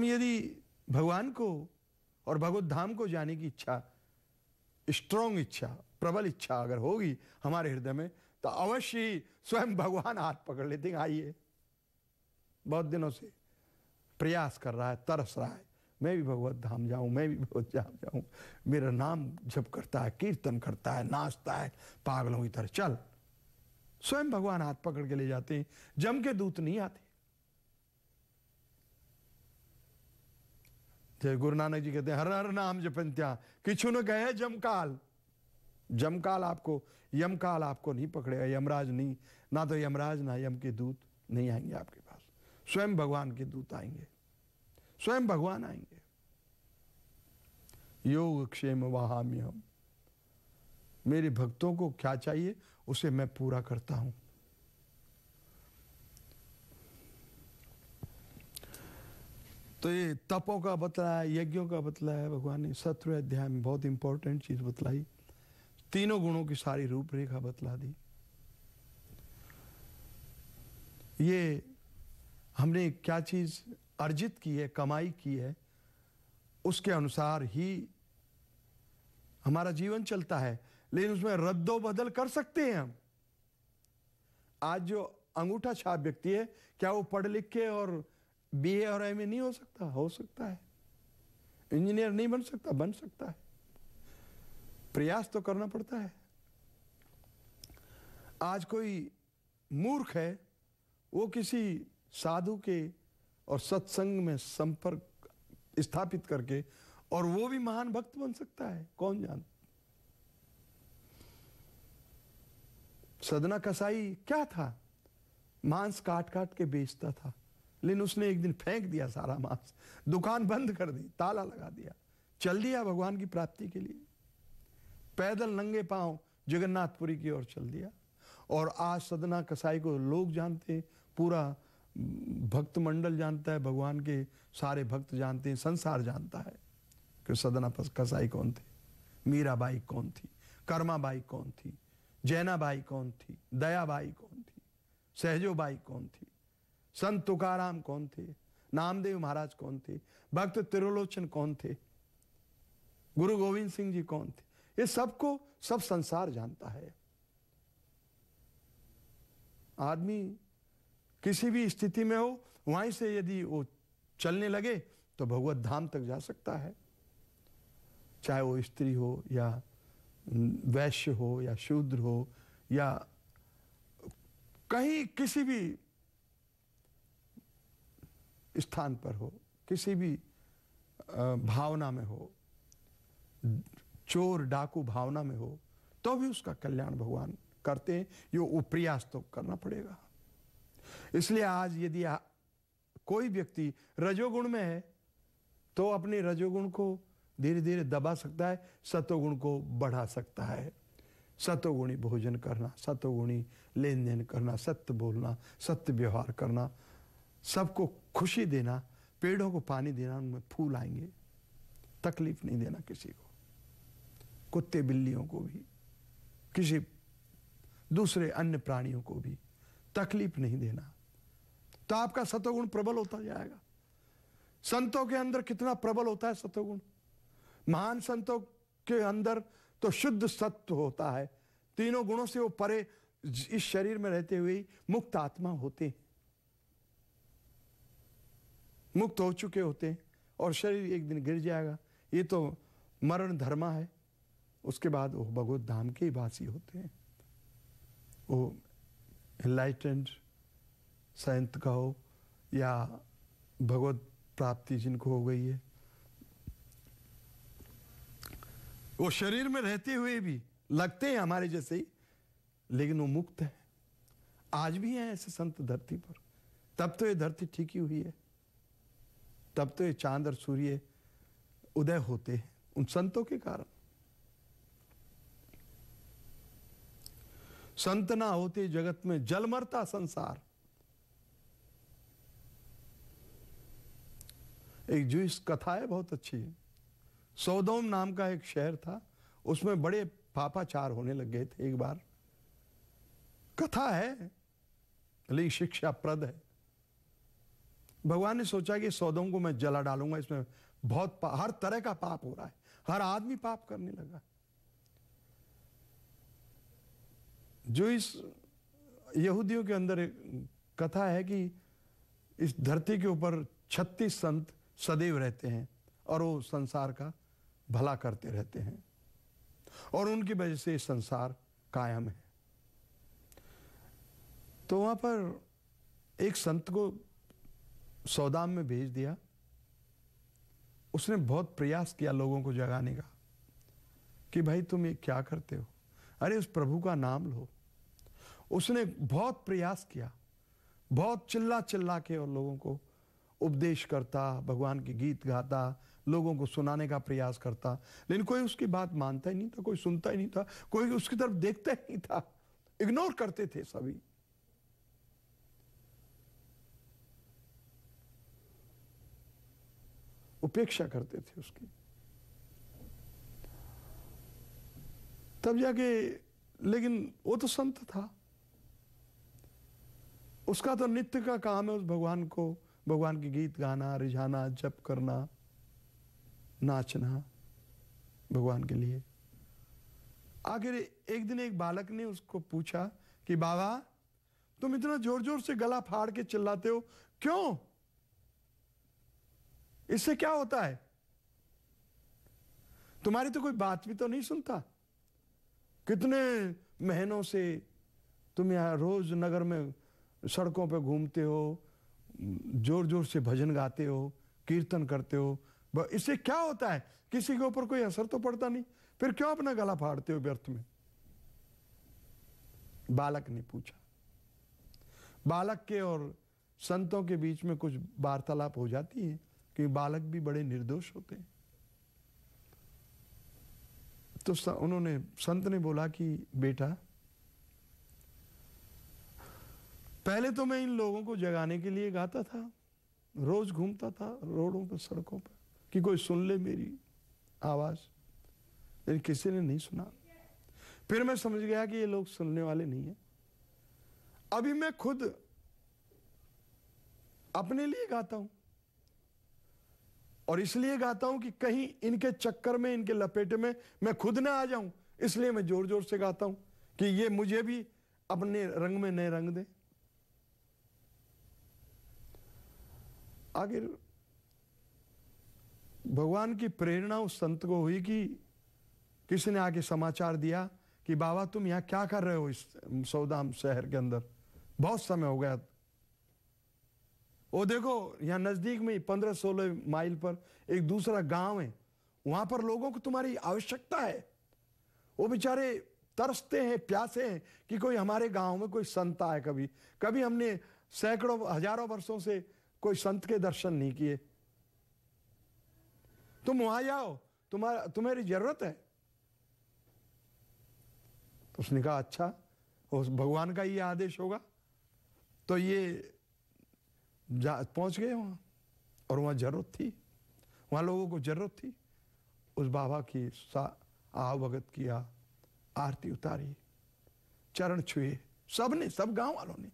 यदि भगवान को और भगवत धाम को जाने की इच्छा स्ट्रांग इच्छा प्रबल इच्छा अगर होगी हमारे हृदय में तो अवश्य ही स्वयं भगवान हाथ पकड़ लेते हैं आइए बहुत दिनों से प्रयास कर रहा है तरस रहा है मैं भी भगवत धाम जाऊं मैं भी भगवत धाम जाऊं मेरा नाम जप करता है कीर्तन करता है नाचता है पागलों की तरह चल स्वयं भगवान हाथ पकड़ के ले जाते हैं जम के दूत नहीं आते तो गुरु नानक जी कहते हैं हर हर नाम जपंत्या किछु न गए जमकाल जमकाल आपको यमकाल आपको नहीं पकड़ेगा यमराज नहीं ना तो यमराज ना यम के दूत नहीं आएंगे आपके पास स्वयं भगवान के दूत आएंगे स्वयं भगवान आएंगे योग क्षेम वहाम्य हम मेरे भक्तों को क्या चाहिए उसे मैं पूरा करता हूं तो ये तपों का बतलाया यज्ञों का बतलाया भगवान ने सत्रह अध्याय में बहुत इंपॉर्टेंट चीज बतलाई तीनों गुणों की सारी रूपरेखा बतला दी ये हमने क्या चीज अर्जित की है कमाई की है उसके अनुसार ही हमारा जीवन चलता है लेकिन उसमें रद्दो बदल कर सकते हैं हम आज जो अंगूठा छाप व्यक्ति है क्या वो पढ़ लिख के और बी ए और एम ए नहीं हो सकता हो सकता है इंजीनियर नहीं बन सकता बन सकता है प्रयास तो करना पड़ता है आज कोई मूर्ख है वो किसी साधु के और सत्संग में संपर्क स्थापित करके और वो भी महान भक्त बन सकता है कौन जान सदना कसाई क्या था मांस काट काट के बेचता था लेकिन उसने एक दिन फेंक दिया सारा मांस दुकान बंद कर दी ताला लगा दिया चल दिया भगवान की प्राप्ति के लिए पैदल नंगे पांव जगन्नाथपुरी की ओर चल दिया और आज सदना कसाई को लोग जानते पूरा भक्त मंडल जानता है भगवान के सारे भक्त जानते हैं संसार जानता है कि सदना कसाई कौन थे मीराबाई कौन थी कर्माबाई कौन थी जैनाबाई कौन थी दयाबाई कौन थी सहजोबाई कौन थी संत तुकाराम कौन थे नामदेव महाराज कौन थे भक्त त्रिलोचन कौन थे गुरु गोविंद सिंह जी कौन थे ये सबको सब संसार जानता है आदमी किसी भी स्थिति में हो वहीं से यदि वो चलने लगे तो भगवत धाम तक जा सकता है चाहे वो स्त्री हो या वैश्य हो या शूद्र हो या कहीं किसी भी स्थान पर हो किसी भी भावना में हो चोर डाकू भावना में हो तो भी उसका कल्याण भगवान करते हैं ये प्रयास तो करना पड़ेगा इसलिए आज यदि कोई व्यक्ति रजोगुण में है तो अपने रजोगुण को धीरे धीरे दबा सकता है सतोगुण को बढ़ा सकता है सतोगुणी भोजन करना सतोगुणी लेन देन करना सत्य बोलना सत्य व्यवहार करना सबको खुशी देना पेड़ों को पानी देना उनमें फूल आएंगे तकलीफ नहीं देना किसी को कुत्ते बिल्लियों को भी किसी दूसरे अन्य प्राणियों को भी तकलीफ नहीं देना तो आपका सतोगुण प्रबल होता जाएगा संतों के अंदर कितना प्रबल होता है सतोगुण महान संतों के अंदर तो शुद्ध सत्व होता है तीनों गुणों से वो परे इस शरीर में रहते हुए मुक्त आत्मा होते हैं मुक्त हो चुके होते हैं और शरीर एक दिन गिर जाएगा ये तो मरण धर्मा है उसके बाद वो भगवत धाम के ही वासी होते हैं वो इनलाइटेंड संत कहो या भगवत प्राप्ति जिनको हो गई है वो शरीर में रहते हुए भी लगते हैं हमारे जैसे ही लेकिन वो मुक्त है आज भी हैं ऐसे संत धरती पर तब तो ये धरती ठीक ही हुई है तब तो ये चांद और सूर्य उदय होते हैं उन संतों के कारण संत ना होते जगत में जलमरता संसार एक इस कथा है बहुत अच्छी है सौदोम नाम का एक शहर था उसमें बड़े पापाचार होने लग गए थे एक बार कथा है लेकिन शिक्षा प्रद है भगवान ने सोचा कि सौदों को मैं जला डालूंगा इसमें बहुत हर तरह का पाप हो रहा है हर आदमी पाप करने लगा जो इस यहूदियों के अंदर एक कथा है कि इस धरती के ऊपर छत्तीस संत सदैव रहते हैं और वो संसार का भला करते रहते हैं और उनकी वजह से संसार कायम है तो वहां पर एक संत को सौदाम में भेज दिया उसने बहुत प्रयास किया लोगों को जगाने का कि भाई तुम ये क्या करते हो अरे उस प्रभु का नाम लो उसने बहुत प्रयास किया बहुत चिल्ला चिल्ला के और लोगों को उपदेश करता भगवान के गीत गाता लोगों को सुनाने का प्रयास करता लेकिन कोई उसकी बात मानता ही नहीं था कोई सुनता ही नहीं था कोई उसकी तरफ देखता ही नहीं था इग्नोर करते थे सभी उपेक्षा करते थे उसकी तब जाके लेकिन वो तो संत था उसका तो नित्य का काम है उस भगवान को भगवान की गीत गाना रिझाना जप करना नाचना भगवान के लिए आखिर एक दिन एक बालक ने उसको पूछा कि बाबा तुम इतना जोर जोर से गला फाड़ के चिल्लाते हो क्यों इससे क्या होता है तुम्हारी तो कोई बात भी तो नहीं सुनता कितने महीनों से तुम यहाँ रोज नगर में सड़कों पर घूमते हो जोर जोर से भजन गाते हो कीर्तन करते हो इससे क्या होता है किसी के ऊपर कोई असर तो पड़ता नहीं फिर क्यों अपना गला फाड़ते हो व्यर्थ में बालक ने पूछा बालक के और संतों के बीच में कुछ वार्तालाप हो जाती है कि बालक भी बड़े निर्दोष होते हैं तो उन्होंने संत ने बोला कि बेटा पहले तो मैं इन लोगों को जगाने के लिए गाता था रोज घूमता था रोडों पर सड़कों पर कि कोई सुन ले मेरी आवाज लेकिन किसी ने नहीं सुना फिर मैं समझ गया कि ये लोग सुनने वाले नहीं है अभी मैं खुद अपने लिए गाता हूं और इसलिए गाता हूं कि कहीं इनके चक्कर में इनके लपेटे में मैं खुद ना आ जाऊं इसलिए मैं जोर जोर से गाता हूं कि ये मुझे भी अपने रंग में नए रंग दे आखिर भगवान की प्रेरणा उस संत को हुई कि किसी ने आके समाचार दिया कि बाबा तुम यहां क्या कर रहे हो इस सौदाम शहर के अंदर बहुत समय हो गया वो देखो यहाँ नज़दीक में ही पंद्रह सोलह माइल पर एक दूसरा गांव है वहाँ पर लोगों को तुम्हारी आवश्यकता है वो बेचारे तरसते हैं प्यासे हैं कि कोई हमारे गांव में कोई संत आए कभी कभी हमने सैकड़ों हजारों वर्षों से कोई संत के दर्शन नहीं किए तुम वहां जाओ तुम्हारा तुम्हारी जरूरत है तो उसने कहा अच्छा उस भगवान का ये आदेश होगा तो ये जा पहुँच गए वहाँ और वहाँ ज़रूरत थी वहाँ लोगों को ज़रूरत थी उस बाबा की आवगत किया आरती उतारी चरण छुए सब ने सब गांव वालों ने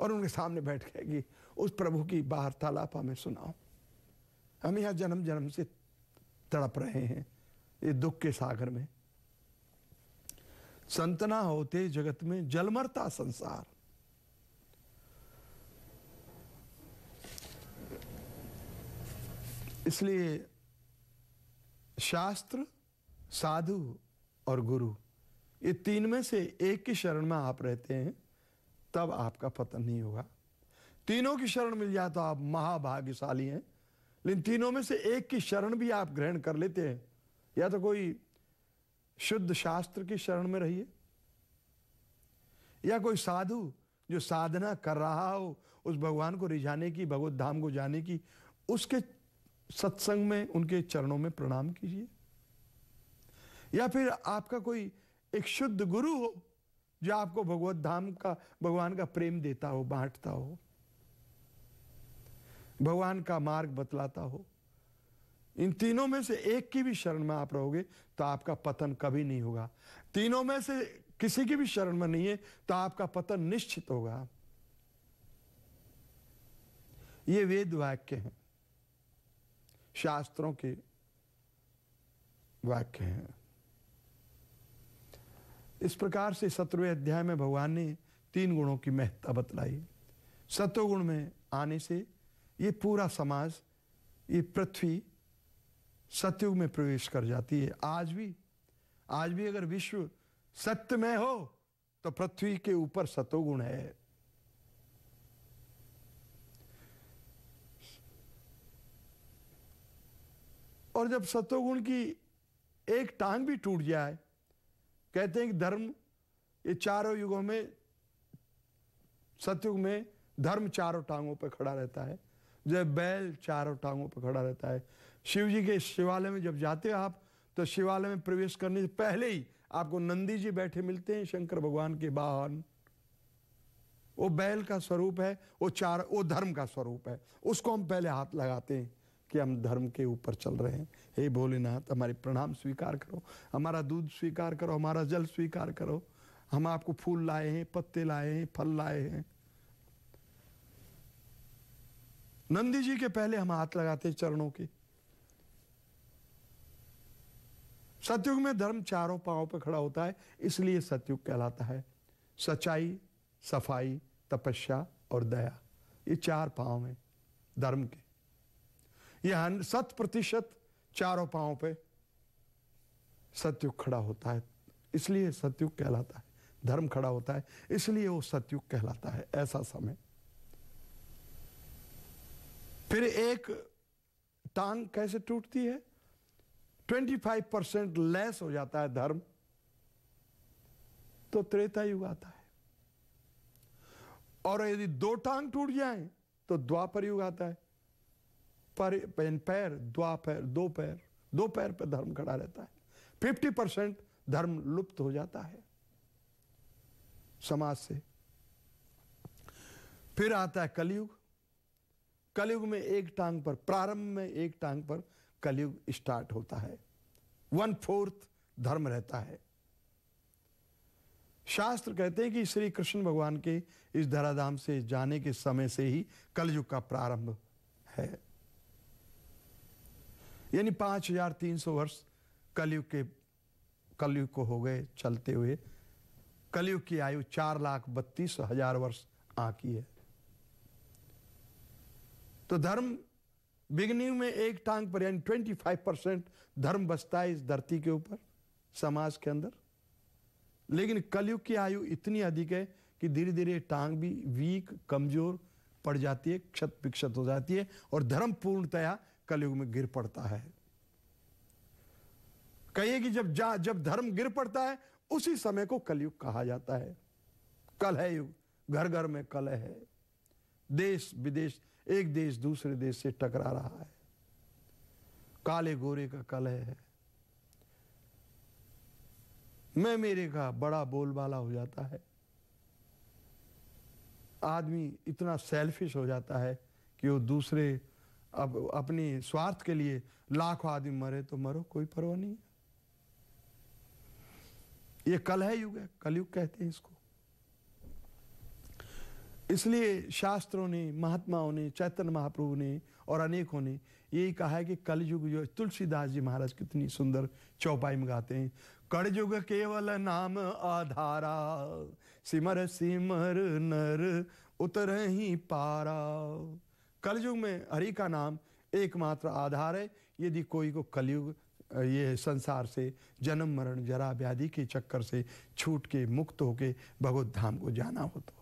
और उनके सामने बैठ गए कि उस प्रभु की बाहर तालाब हमें सुनाओ हम यहाँ जन्म जन्म से तड़प रहे हैं ये दुख के सागर में संतना होते जगत में जलमरता संसार इसलिए शास्त्र साधु और गुरु ये तीन में से एक की शरण में आप रहते हैं तब आपका पतन नहीं होगा तीनों की शरण मिल जाए तो आप महाभाग्यशाली हैं लेकिन तीनों में से एक की शरण भी आप ग्रहण कर लेते हैं या तो कोई शुद्ध शास्त्र की शरण में रहिए या कोई साधु जो साधना कर रहा हो उस भगवान को रिझाने की भगवत धाम को जाने की उसके सत्संग में उनके चरणों में प्रणाम कीजिए या फिर आपका कोई एक शुद्ध गुरु हो जो आपको भगवत धाम का भगवान का प्रेम देता हो बांटता हो भगवान का मार्ग बतलाता हो इन तीनों में से एक की भी शरण में आप रहोगे तो आपका पतन कभी नहीं होगा तीनों में से किसी की भी शरण में नहीं है तो आपका पतन निश्चित होगा ये वेद वाक्य हैं शास्त्रों के वाक्य हैं इस प्रकार से सत्रहवें अध्याय में भगवान ने तीन गुणों की महत्ता बतलाई सत्वगुण में आने से ये पूरा समाज ये पृथ्वी सत्युग में प्रवेश कर जाती है आज भी आज भी अगर विश्व सत्य में हो तो पृथ्वी के ऊपर सतोगुण है और जब सत्वगुण की एक टांग भी टूट जाए कहते हैं कि धर्म ये चारों युगों में सत्युग में धर्म चारों टांगों पर खड़ा रहता है जब बैल चारों टांगों पर खड़ा रहता है शिव जी के शिवालय में जब जाते हो आप तो शिवालय में प्रवेश करने से पहले ही आपको नंदी जी बैठे मिलते हैं शंकर भगवान के बाहन वो बैल का स्वरूप है वो चार वो धर्म का स्वरूप है उसको हम पहले हाथ लगाते हैं कि हम धर्म के ऊपर चल रहे हैं हे भोलेनाथ हमारे प्रणाम स्वीकार करो हमारा दूध स्वीकार करो हमारा जल स्वीकार करो हम आपको फूल लाए हैं पत्ते लाए हैं फल लाए हैं नंदी जी के पहले हम हाथ लगाते चरणों के सतयुग में धर्म चारों पांव पर खड़ा होता है इसलिए सतयुग कहलाता है सच्चाई सफाई तपस्या और दया ये चार पांव हैं धर्म के यह शत प्रतिशत चारों पांव पे सत्युग खड़ा होता है इसलिए सत्युग कहलाता है धर्म खड़ा होता है इसलिए वो सत्युग कहलाता है ऐसा समय फिर एक टांग कैसे टूटती है 25 परसेंट लेस हो जाता है धर्म तो त्रेता युग आता है और यदि दो टांग टूट जाए तो द्वापर युग आता है पर पैर पैर दो पैर दो पैर पर धर्म खड़ा रहता है फिफ्टी परसेंट धर्म लुप्त हो जाता है समाज से फिर आता है कलयुग कलयुग में एक टांग पर प्रारंभ में एक टांग पर कलयुग स्टार्ट होता है वन फोर्थ धर्म रहता है शास्त्र कहते हैं कि श्री कृष्ण भगवान के इस धराधाम से जाने के समय से ही कलयुग का प्रारंभ है यानी पांच हजार तीन सौ वर्ष कलयुग के कलयुग को हो गए चलते हुए कलयुग की आयु चार लाख बत्तीस हजार वर्ष आकी है तो धर्म बिगनिंग में एक टांग पर यानी फाइव परसेंट धर्म बसता है इस धरती के ऊपर समाज के अंदर लेकिन कलयुग की आयु इतनी अधिक है कि धीरे धीरे टांग भी वीक कमजोर पड़ जाती है क्षत विक्षत हो जाती है और धर्म पूर्णतया कलयुग में गिर पड़ता है कहिए कि जब जा जब धर्म गिर पड़ता है उसी समय को कलयुग कहा जाता है कल है युग घर घर में कल है देश विदेश एक देश दूसरे देश से टकरा रहा है काले गोरे का कलह है मैं मेरे का बड़ा बोलबाला हो जाता है आदमी इतना सेल्फिश हो जाता है कि वो दूसरे अब अपनी स्वार्थ के लिए लाखों आदमी मरे तो मरो कोई परवाह नहीं है ये कल है युग है कलयुग कहते हैं इसको इसलिए शास्त्रों ने महात्माओं ने चैतन्य महाप्रभु ने और अनेकों ने यही कहा है कि कल युग जो तुलसीदास जी महाराज कितनी सुंदर चौपाई में गाते हैं कड़युग केवल नाम आधारा सिमर सिमर नर उतर ही पारा कलयुग में हरि का नाम एकमात्र आधार है यदि कोई को कलयुग ये संसार से जन्म मरण जरा व्याधि के चक्कर से छूट के मुक्त होके भगवत धाम को जाना हो तो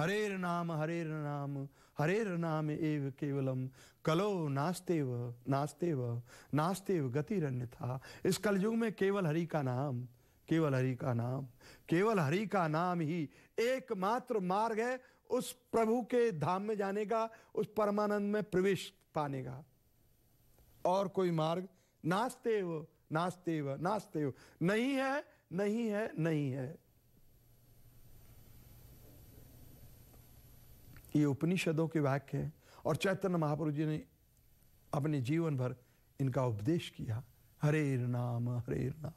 हरेर नाम हरेर नाम हरेर नाम एव केवलम कलो नास्ते व नास्ते व नास्ते व गतिरण्य था इस कलयुग में केवल हरि का नाम केवल हरि का नाम केवल हरि का नाम ही एकमात्र मार्ग है उस प्रभु के धाम में जाने का उस परमानंद में प्रवेश पाने का और कोई मार्ग नास्ते हो नास्ते हो नास्ते हो नहीं है नहीं है नहीं है ये उपनिषदों के वाक्य हैं और चैतन्य महापुरुष जी ने अपने जीवन भर इनका उपदेश किया हरे नाम हरे नाम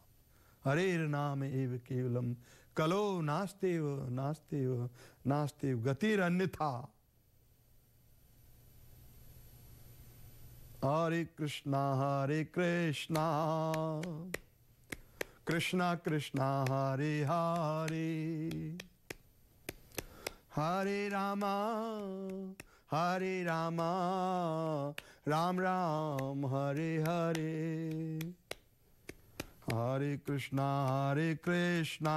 हरे नाम एव केवलम कलो नास्तेव नास्तेव नास्तेव गतिर था हरे कृष्णा हरे कृष्णा कृष्णा कृष्णा हरे हरे हरे रामा हरे रामा राम राम हरे हरे हरे कृष्णा हरे कृष्णा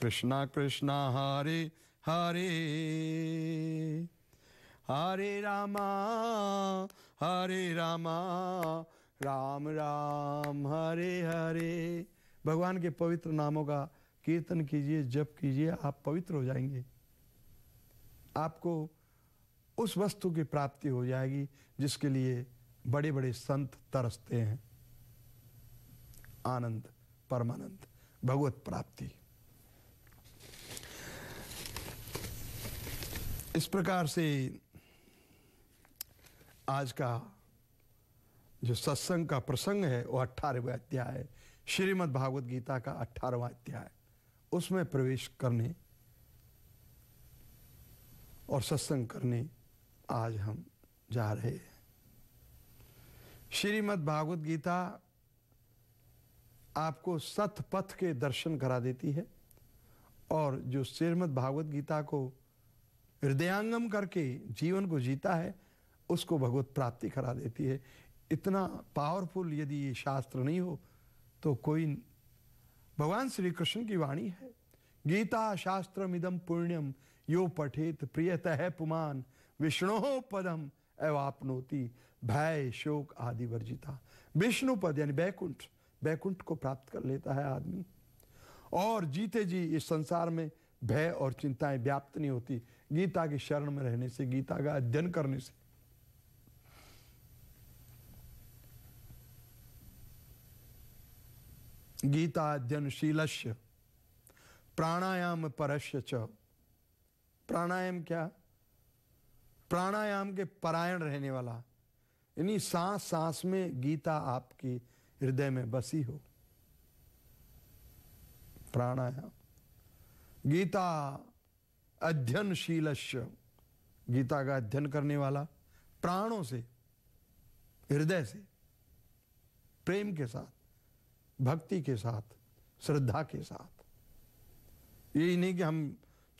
कृष्णा कृष्णा हरे हरे हरे रामा हरे रामा राम राम हरे हरे भगवान के पवित्र नामों का कीर्तन कीजिए जप कीजिए आप पवित्र हो जाएंगे आपको उस वस्तु की प्राप्ति हो जाएगी जिसके लिए बड़े बड़े संत तरसते हैं आनंद परमानंद भगवत प्राप्ति इस प्रकार से आज का जो सत्संग का प्रसंग है वो अट्ठारहवा अध्याय श्रीमद् भागवत गीता का अट्ठारहवा अध्याय उसमें प्रवेश करने और सत्संग करने आज हम जा रहे हैं श्रीमद् भागवत गीता आपको सत पथ के दर्शन करा देती है और जो श्रीमद भागवत गीता को हृदयांगम करके जीवन को जीता है उसको भगवत प्राप्ति करा देती है इतना पावरफुल यदि ये शास्त्र नहीं हो तो कोई भगवान श्री कृष्ण की वाणी है गीता शास्त्र इदम पुण्यम यो पठेत प्रियतः पुमान विष्णु पदम एवापनोती भय शोक आदि वर्जिता विष्णु पद यानी बैकुंठ बैकुंठ को प्राप्त कर लेता है आदमी और जीते जी इस संसार में भय और चिंताएं व्याप्त नहीं होती गीता के शरण में रहने से गीता का अध्ययन करने से गीता अध्ययनशीलस्य प्राणायाम परस्य च प्राणायाम क्या प्राणायाम के परायण रहने वाला यानी सांस सांस में गीता आपकी हृदय में बसी हो प्राणायाम गीता अध्ययनशील गीता का अध्ययन करने वाला प्राणों से हृदय से प्रेम के साथ भक्ति के साथ श्रद्धा के साथ यही नहीं कि हम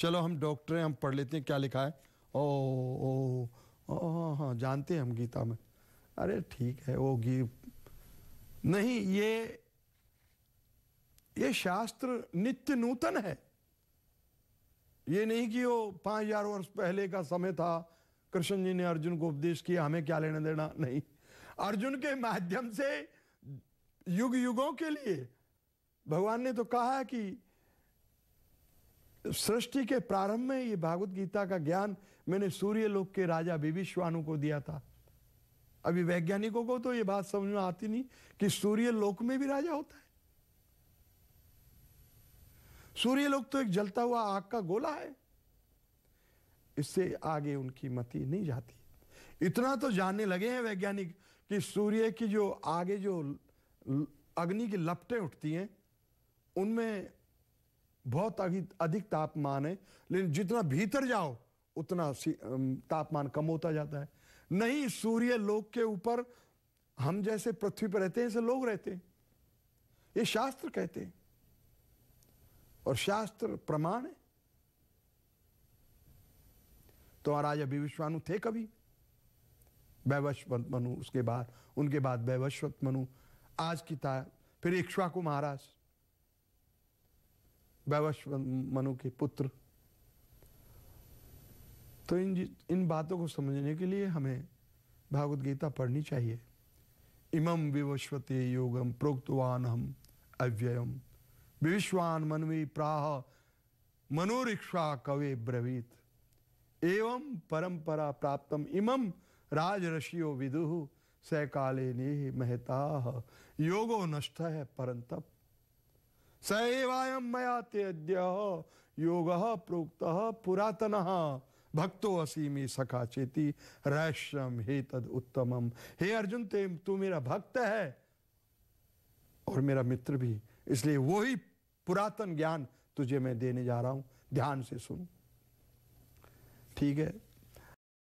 चलो हम डॉक्टर हैं हम पढ़ लेते हैं क्या लिखा है ओ ओ, ओ, ओ हाँ, हाँ, हाँ जानते हैं हम गीता में अरे ठीक है वो गीत नहीं ये ये शास्त्र नित्य नूतन है ये नहीं कि वो पांच हजार वर्ष पहले का समय था कृष्ण जी ने अर्जुन को उपदेश किया हमें क्या लेना देना नहीं अर्जुन के माध्यम से युग युगों के लिए भगवान ने तो कहा है कि सृष्टि के प्रारंभ में ये भागवत गीता का ज्ञान मैंने सूर्य लोक के राजा विभिश्वानु को दिया था अभी वैज्ञानिकों को तो ये बात समझ में आती नहीं कि सूर्य लोक में भी राजा होता है सूर्य लोक तो एक जलता हुआ आग का गोला है इससे आगे उनकी मति नहीं जाती इतना तो जानने लगे हैं वैज्ञानिक कि सूर्य की जो आगे जो अग्नि की लपटें उठती हैं उनमें बहुत अधिक तापमान है लेकिन जितना भीतर जाओ उतना तापमान कम होता जाता है नहीं सूर्य लोक के ऊपर हम जैसे पृथ्वी पर रहते हैं ऐसे लोग रहते हैं ये शास्त्र कहते हैं और शास्त्र प्रमाण है तो राजा विश्वाणु थे कभी वैवस्वत मनु उसके बाद उनके बाद वैवस्वत मनु आज की तार फिर इक्श्वाकु महाराज वैवस्वत मनु के पुत्र तो इन इन बातों को समझने के लिए हमें भागवत गीता पढ़नी चाहिए इमम विवश्वते योगम प्रोक्तवान हम अव्ययम विश्वान मनवी प्राह मनोरिक्षा कवे ब्रवीत एवं परंपरा प्राप्तम इमम ऋषियो विदुहु सकाले नेह महता योगो नष्ट है परंतप स मया ते योग प्रोक्त पुरातन भक्तो असी में सखा चेती रैश्यम हे तद उत्तमम हे अर्जुन ते तू मेरा भक्त है और मेरा मित्र भी इसलिए वही पुरातन ज्ञान तुझे मैं देने जा रहा हूं ध्यान से सुन ठीक है